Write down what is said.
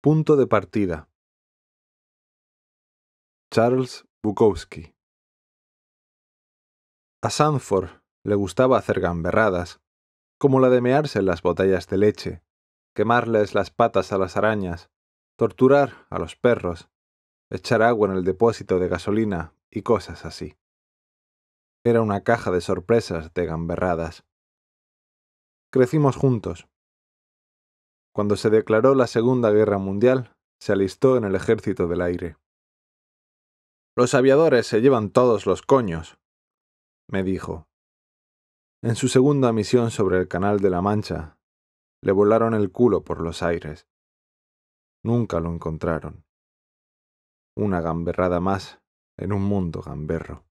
Punto de partida. Charles Bukowski. A Sanford le gustaba hacer gamberradas, como la de mearse en las botellas de leche, quemarles las patas a las arañas, torturar a los perros, echar agua en el depósito de gasolina y cosas así. Era una caja de sorpresas de gamberradas. Crecimos juntos, cuando se declaró la Segunda Guerra Mundial, se alistó en el Ejército del Aire. Los aviadores se llevan todos los coños, me dijo. En su segunda misión sobre el Canal de la Mancha, le volaron el culo por los aires. Nunca lo encontraron. Una gamberrada más en un mundo gamberro.